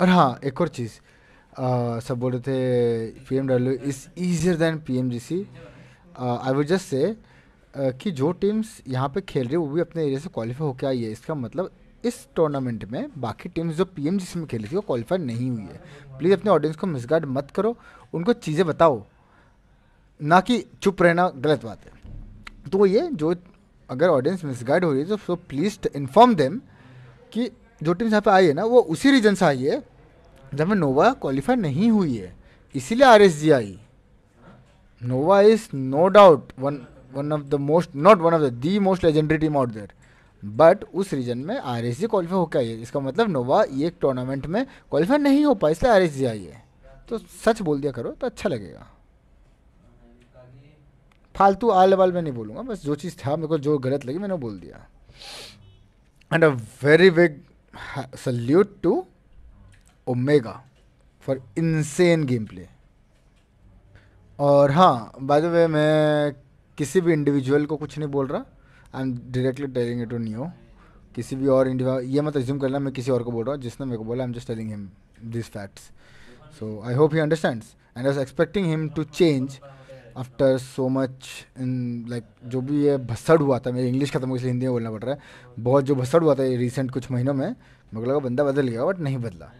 और हाँ एक और चीज़ सब बोल रहे थे P M W is easier than P M G C I would just say कि जो टीम्स यहाँ पे खेल रही है वो भी अपने एरिया से क्वालिफाई होकर आई है इसका मतलब इस टूर्नामेंट में बाकी टीम्स जो पी एम जी सी में खेली थी वो क्वालिफाई नहीं हुई है प्लीज़ अपने ऑडियंस को मिसगार्ड मत करो उनको चीज़ें बताओ ना कि चुप रहना गलत बात है तो ये जो अगर ऑडियंस मिसगाइड हो रही है तो सो प्लीज़ इन्फॉर्म देम कि जो टीम यहाँ पे आई है ना वो उसी रीजन से आई है जहाँ में नोवा क्वालिफाई नहीं हुई है इसीलिए R S G I nova is no doubt one one of the most not one of the the most legendary team out there but उस रीजन में आर एस जी क्वालिफाई होकर आई है इसका मतलब नोवा ये टूर्नामेंट में क्वालिफाई नहीं हो पाई इसलिए आर एस जी आई है तो सच बोल दिया करो तो अच्छा लगेगा फालतू आल बाल में नहीं बोलूँगा बस जो चीज़ था मेरे को जो गलत लगी मैंने बोल दिया and a very big salute to Omega for insane game play और हाँ बाय द वे मैं किसी भी इंडिविजुअल को कुछ नहीं बोल रहा I am directly telling it to new किसी भी और इंडिविजुअल ये मत रिज्यूम करना मैं किसी और को बोल रहा हूँ जिसने मेरे को बोला I am just telling him this facts so I hope he understands and I was expecting him to change after so much in like जो भी ये भसड़ हुआ था मेरी इंग्लिश खत्म हो इसलिए हिंदी में बोलना पड़ रहा है बहुत जो भसड़ हुआ था ये रिसेंट कुछ महीनों में मुझे लगा बंदा बदल गया बट नहीं बदला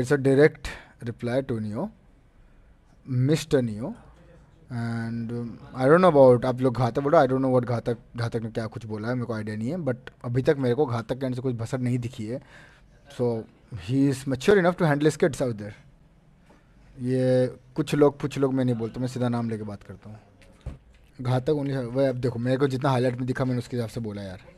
it's a direct reply to Neo mister Neo and I don't know about आप लोग घातक बोलो आई डोंट नो वट घातक घातक ने क्या कुछ बोला है मेरे को आइडिया नहीं है बट अभी तक मेरे को घातक के एंड से कुछ भसड़ नहीं दिखी है so he is mature enough to handle skits out there ये कुछ लोग कुछ लोग मैं नहीं बोलता मैं सीधा नाम लेके बात करता हूँ घातक उन्हें वह अब देखो मेरे को जितना हाईलाइट में दिखा मैंने उसके हिसाब से बोला यार